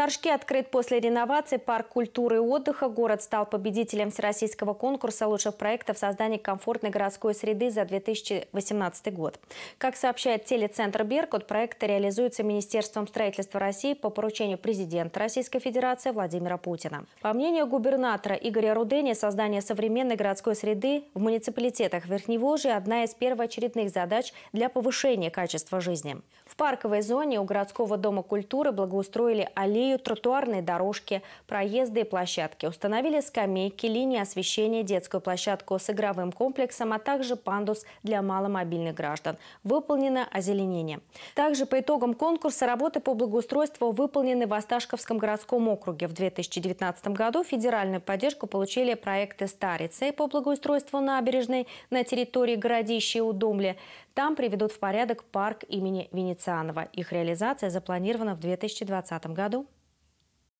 Торжке открыт после реновации парк культуры и отдыха. Город стал победителем всероссийского конкурса лучших проектов создания комфортной городской среды за 2018 год. Как сообщает телецентр «Беркут», проект реализуется Министерством строительства России по поручению президента Российской Федерации Владимира Путина. По мнению губернатора Игоря Рудени, создание современной городской среды в муниципалитетах Верхневолжья – одна из первоочередных задач для повышения качества жизни. В парковой зоне у городского дома культуры благоустроили аллею Россию, тротуарные дорожки, проезды и площадки. Установили скамейки, линии освещения, детскую площадку с игровым комплексом, а также пандус для маломобильных граждан. Выполнено озеленение. Также по итогам конкурса работы по благоустройству выполнены в Осташковском городском округе. В 2019 году федеральную поддержку получили проекты «Старицы» по благоустройству набережной на территории городища и Там приведут в порядок парк имени Венецианова. Их реализация запланирована в 2020 году.